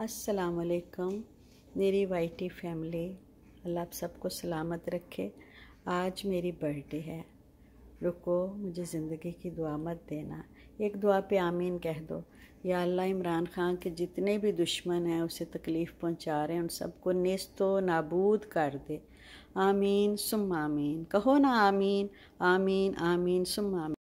अस्सलाम वालेकुम मेरी वाइटी फैमिली अल्लाह आप सबको सलामत रखे आज मेरी बर्थडे है रुको मुझे ज़िंदगी की दुआ मत देना एक दुआ पे आमीन कह दो या अल्लाह इमरान खान के जितने भी दुश्मन हैं उसे तकलीफ़ पहुंचा रहे हैं उन सबको नेस्तो नाबूद कर दे आमीन सुम आमीन कहो ना आमीन आमीन आमीन सुम आमीन